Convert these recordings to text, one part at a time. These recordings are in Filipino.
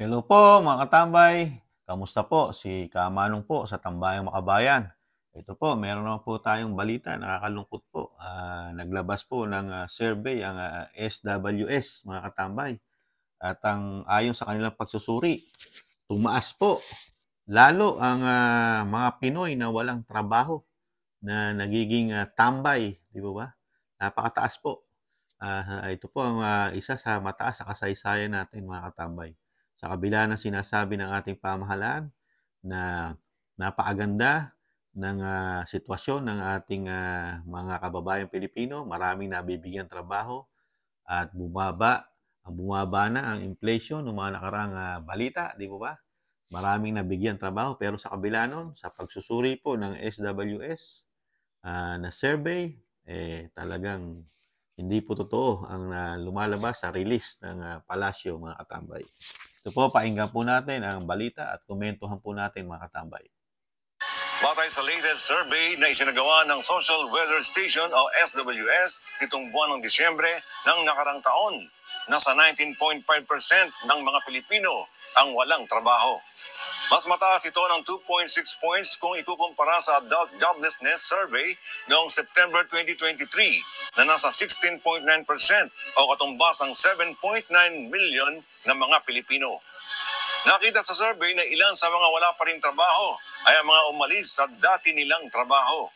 Hello po mga katambay. Kamusta po? Si Kamanong po sa Tambayang Makabayan. Ito po, meron naman po tayong balita. Nakakalungkot po. Uh, naglabas po ng uh, survey ang uh, ah, SWS mga katambay. At ang ayon sa kanilang pagsusuri, tumaas po lalo ang uh, mga Pinoy na walang trabaho na nagiging uh, tambay, di ba ba? Napakataas po. Uh, ito po ang uh, isa sa mataas sa kasaysayan natin mga katambay. Sa kabila ng sinasabi ng ating pamahalaan na napakaganda ng uh, sitwasyon ng ating uh, mga kababayan Pilipino, maraming nabibigyan trabaho at bumaba, bumaba na ang inflation ng mga nakarang uh, balita, di ba ba? Maraming nabigyan trabaho pero sa kabila nun, sa pagsusuri po ng SWS uh, na survey, eh talagang hindi po totoo ang uh, lumalabas sa release ng uh, Palasyo mga katambay. Ito po, painggan po natin ang balita at komentuhan po natin mga katambay. Batay sa latest survey na isinagawa ng Social Weather Station o SWS nitong buwan ng Disyembre ng nakarang taon, nasa 19.5% ng mga Pilipino ang walang trabaho. Mas mataas ito ng 2.6 points kung ikukumpara sa Adult Joblessness Survey noong September 2023 na nasa 16.9% o katumbas ang 7.9 million na mga Pilipino. Nakita sa survey na ilan sa mga wala pa rin trabaho ay ang mga umalis sa dati nilang trabaho.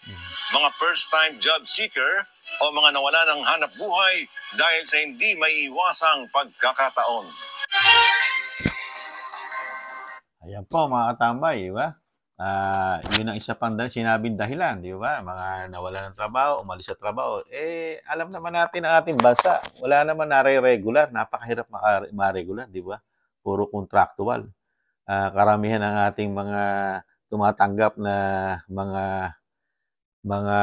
Mga first-time job seeker o mga nawala ng hanap buhay dahil sa hindi may iwasang pagkakataon. Ayan po mga katambay, di ba? Uh, yun ang isa pang sinabing dahilan, di ba? Mga nawala ng trabaho, umalis sa trabaho. Eh, alam naman natin ang ating bansa. Wala naman nare-regular. Napakahirap ma-regular, di ba? Puro contractual. Uh, karamihan ng ating mga tumatanggap na mga mga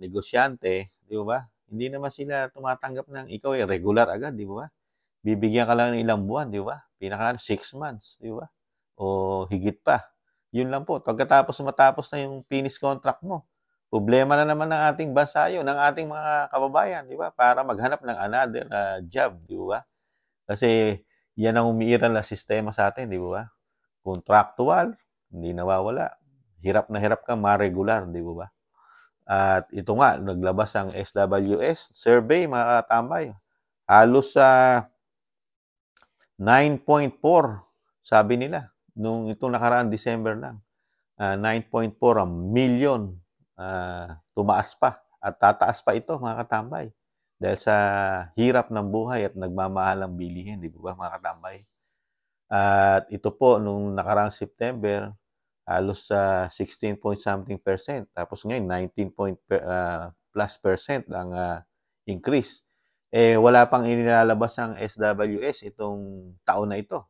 negosyante, di ba? Hindi naman sila tumatanggap ng ikaw eh, regular agad, di ba? Bibigyan ka lang ng ilang buwan, di ba? Pinaka 6 months, di ba? o higit pa. Yun lang po. Pagkatapos matapos na yung finish contract mo, problema na naman ng ating bansa yun, ng ating mga kababayan, di ba? Para maghanap ng another uh, job, di ba? Kasi yan ang umiiral na sistema sa atin, di ba? Contractual, hindi nawawala. Hirap na hirap ka, ma-regular, di ba? At ito nga, naglabas ang SWS survey, mga katambay. Halos sa uh, 9.4, sabi nila nung itong nakaraan December lang. Uh, 9.4 million uh, tumaas pa at tataas pa ito mga katambay dahil sa hirap ng buhay at nagmamahal ang bilihin, di ba mga katambay? At ito po, nung nakaraang September, halos sa uh, 16 percent. Tapos ngayon, 19 point per, uh, ah, plus percent ang uh, increase. Eh, wala pang inilalabas ang SWS itong taon na ito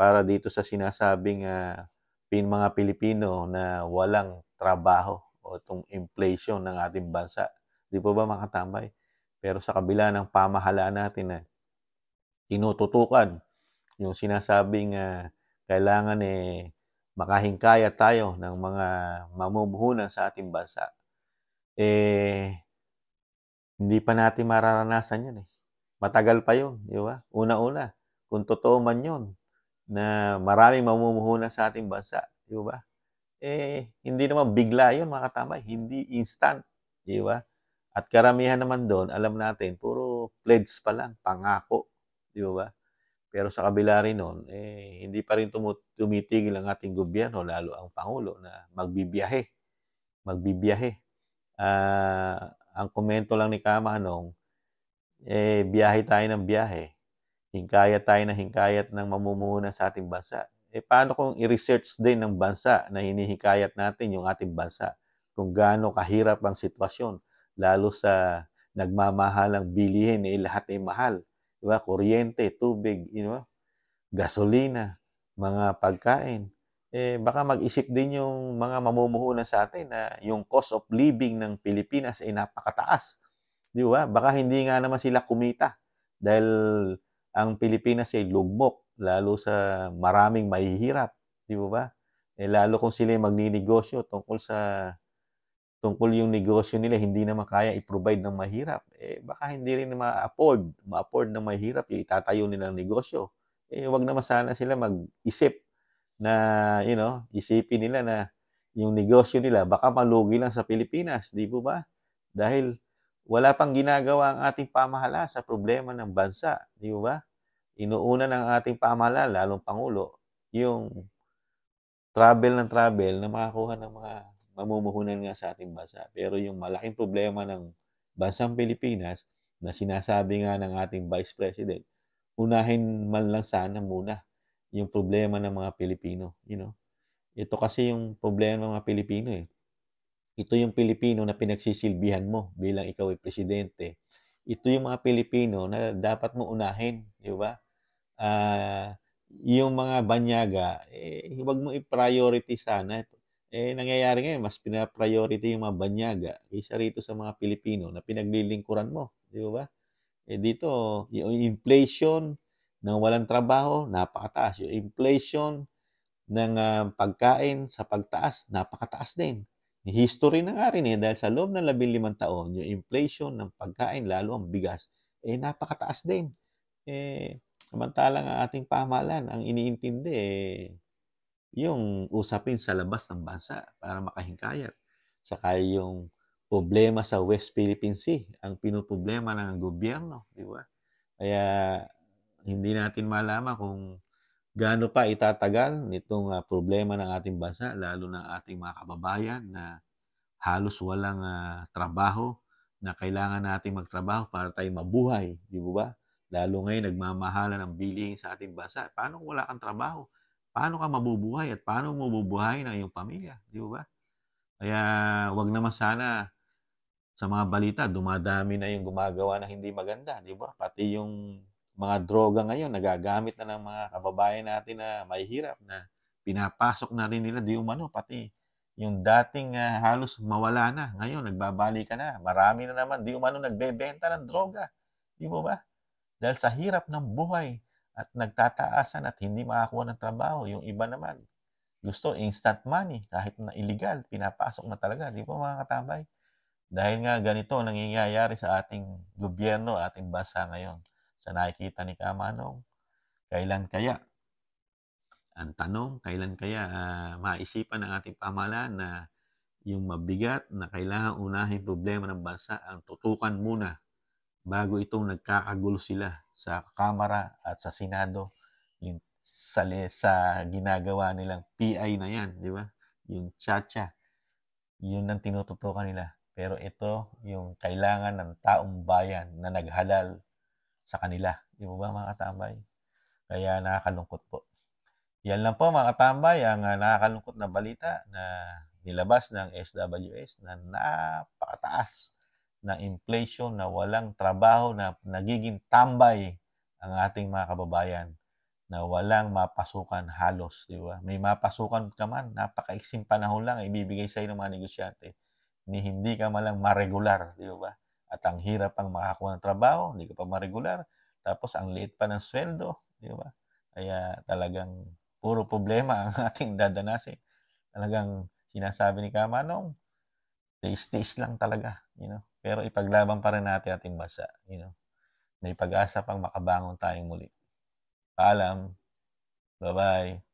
para dito sa sinasabing uh, pin mga Pilipino na walang trabaho o itong inflation ng ating bansa. Di po ba makatambay? Pero sa kabila ng pamahalaan natin na eh, tinututukan yung sinasabing uh, kailangan eh makahingkaya tayo ng mga mamumuhunan sa ating bansa, eh, hindi pa natin mararanasan yun eh. Matagal pa yun, di ba? Una-una, kung totoo man yun, na maraming mamumuhuna sa ating bansa. Di ba? Eh, hindi naman bigla yun mga katambay. Hindi instant. Di ba? At karamihan naman doon, alam natin, puro pledge pa lang, pangako. Di ba? Pero sa kabila rin noon, eh, hindi pa rin tum- tumitigil ang ating gobyerno, lalo ang Pangulo, na magbibiyahe. Magbibiyahe. Uh, ang komento lang ni Kama Anong, eh, biyahe tayo ng biyahe hingkayat tayo na hingkayat ng mamumuna sa ating bansa. Eh paano kung i-research din ng bansa na hinihikayat natin yung ating bansa kung gaano kahirap ang sitwasyon lalo sa nagmamahalang bilihin eh lahat ay mahal. Diba? Kuryente, tubig, you know, gasolina, mga pagkain. Eh baka mag-isip din yung mga mamumuhunan sa atin na yung cost of living ng Pilipinas ay napakataas. Di ba? Baka hindi nga naman sila kumita dahil ang Pilipinas ay lugmok, lalo sa maraming mahihirap, di ba ba? Eh, lalo kung sila magninegosyo tungkol sa tungkol yung negosyo nila hindi na makaya i-provide ng mahirap, eh baka hindi rin ma-afford, ma-afford ng mahirap yung itatayo nilang negosyo. Eh wag na sana sila mag-isip na, you know, isipin nila na yung negosyo nila baka malugi lang sa Pilipinas, di po ba? Dahil wala pang ginagawa ang ating pamahala sa problema ng bansa, di ba? Inuuna ng ating pamahala, lalong Pangulo, yung travel ng travel na makakuha ng mga mamumuhunan nga sa ating bansa. Pero yung malaking problema ng bansang Pilipinas na sinasabi nga ng ating Vice President, unahin man lang sana muna yung problema ng mga Pilipino. You know? Ito kasi yung problema ng mga Pilipino eh. Ito yung Pilipino na pinagsisilbihan mo bilang ikaw ay presidente. Ito yung mga Pilipino na dapat mo unahin, di ba? Uh, yung mga banyaga, eh, huwag mo i-priority sana. Eh, nangyayari ngayon, mas pinapriority yung mga banyaga kaysa rito sa mga Pilipino na pinaglilingkuran mo, di ba? Eh dito, yung inflation ng walang trabaho, napakataas. Yung inflation ng uh, pagkain sa pagtaas, napakataas din. History na nga rin eh, dahil sa loob ng 15 taon, yung inflation ng pagkain, lalo ang bigas, eh napakataas din. Eh, samantalang ang ating pamahalaan, ang iniintindi eh, yung usapin sa labas ng bansa para makahingkayat. Saka yung problema sa West Philippine Sea, ang pinuproblema ng gobyerno, di ba? Kaya hindi natin malaman kung gaano pa itatagal nitong uh, problema ng ating bansa, lalo ng ating mga kababayan na halos walang uh, trabaho na kailangan nating magtrabaho para tayo mabuhay, di ba Lalo ngayon nagmamahalan ang bilihin sa ating bansa. Paano kung wala kang trabaho? Paano ka mabubuhay at paano mabubuhay ng iyong pamilya, di ba ba? Kaya wag naman sana sa mga balita, dumadami na yung gumagawa na hindi maganda, di ba? Pati yung mga droga ngayon, nagagamit na ng mga kababayan natin na may hirap na pinapasok na rin nila di umano pati yung dating uh, halos mawala na ngayon nagbabalik ka na marami na naman di umano nagbebenta ng droga di mo ba dahil sa hirap ng buhay at nagtataasan at hindi makakuha ng trabaho yung iba naman gusto instant money kahit na illegal pinapasok na talaga di ba mga katambay dahil nga ganito nangyayari sa ating gobyerno ating bansa ngayon sa nakikita ni Kamanong. Kailan kaya? Ang tanong, kailan kaya uh, maisipan ng ating pamahalaan na yung mabigat na kailangan unahin problema ng bansa ang tutukan muna bago itong nagkakagulo sila sa Kamara at sa Senado sa, sa ginagawa nilang PI na yan, di ba? Yung chacha. Yun ang tinututukan nila. Pero ito, yung kailangan ng taong bayan na naghalal sa kanila. Di ba mga katambay? Kaya nakakalungkot po. Yan lang po mga katambay ang ah, nakakalungkot na balita na nilabas ng SWS na napakataas na inflation na walang trabaho na nagiging tambay ang ating mga kababayan na walang mapasukan halos, di ba? May mapasukan ka man, napakaiksing panahon lang ibibigay sa iyo ng mga negosyante ni hindi ka malang maregular, di ba? At ang hirap ang makakuha ng trabaho, hindi ka pa maregular. Tapos ang liit pa ng sweldo, di ba? Kaya talagang puro problema ang ating dadanasin. Talagang sinasabi ni Kamanong, taste-taste lang talaga, you know. Pero ipaglaban pa rin natin ating bansa, you know. May pag-asa pang makabangon tayong muli. Paalam. Bye-bye.